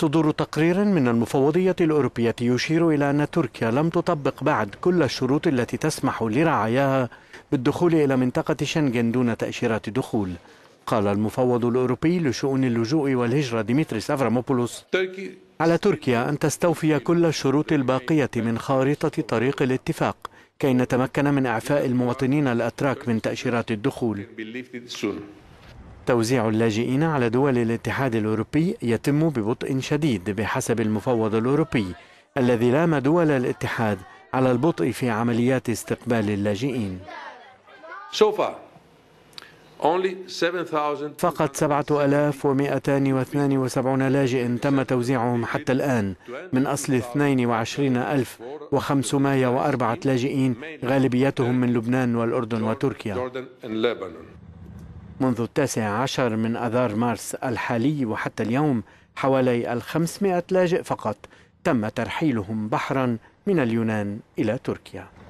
صدور تقرير من المفوضية الأوروبية يشير إلى أن تركيا لم تطبق بعد كل الشروط التي تسمح لرعاياها بالدخول إلى منطقة شنغن دون تأشيرات دخول قال المفوض الأوروبي لشؤون اللجوء والهجرة ديمتريس أفراموبولوس على تركيا أن تستوفي كل الشروط الباقية من خارطة طريق الاتفاق كي نتمكن من إعفاء المواطنين الأتراك من تأشيرات الدخول توزيع اللاجئين على دول الاتحاد الأوروبي يتم ببطء شديد بحسب المفوض الأوروبي الذي لام دول الاتحاد على البطء في عمليات استقبال اللاجئين فقط 7272 لاجئ تم توزيعهم حتى الآن من أصل 22504 لاجئين غالبيتهم من لبنان والأردن وتركيا منذ التاسع عشر من أذار مارس الحالي وحتى اليوم حوالي الخمسمائة لاجئ فقط تم ترحيلهم بحرا من اليونان إلى تركيا